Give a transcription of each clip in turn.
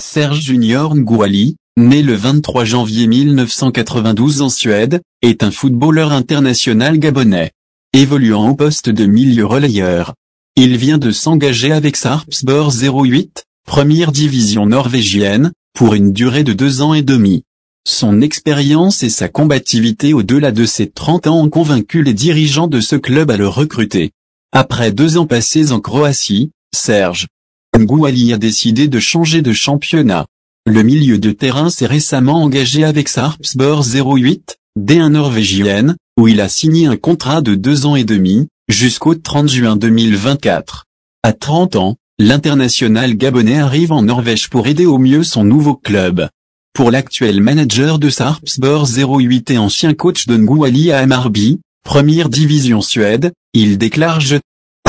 Serge Junior Ngouali, né le 23 janvier 1992 en Suède, est un footballeur international gabonais. Évoluant au poste de milieu relayeur. Il vient de s'engager avec Sarpsborg 08, première division norvégienne, pour une durée de deux ans et demi. Son expérience et sa combativité au-delà de ses 30 ans ont convaincu les dirigeants de ce club à le recruter. Après deux ans passés en Croatie, Serge Ngouali a décidé de changer de championnat. Le milieu de terrain s'est récemment engagé avec Sarpsborg 08, D1 norvégienne, où il a signé un contrat de deux ans et demi, jusqu'au 30 juin 2024. À 30 ans, l'international gabonais arrive en Norvège pour aider au mieux son nouveau club pour l'actuel manager de Sarpsborg 08 et ancien coach de Nguali à Amarby, première division Suède, il déclare je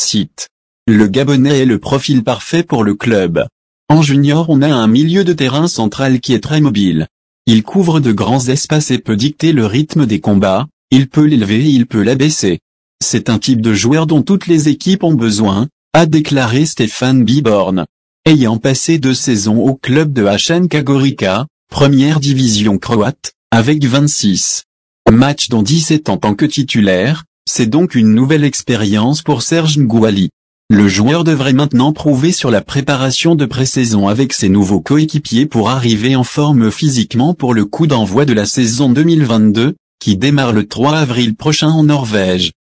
cite. Le Gabonais est le profil parfait pour le club. En junior on a un milieu de terrain central qui est très mobile. Il couvre de grands espaces et peut dicter le rythme des combats, il peut l'élever et il peut l'abaisser. C'est un type de joueur dont toutes les équipes ont besoin, a déclaré Stéphane Biborn. Ayant passé deux saisons au club de HN Kagorika, première division croate, avec 26 matchs dont 17 en tant que titulaire, c'est donc une nouvelle expérience pour Serge Ngouali. Le joueur devrait maintenant prouver sur la préparation de pré-saison avec ses nouveaux coéquipiers pour arriver en forme physiquement pour le coup d'envoi de la saison 2022, qui démarre le 3 avril prochain en Norvège.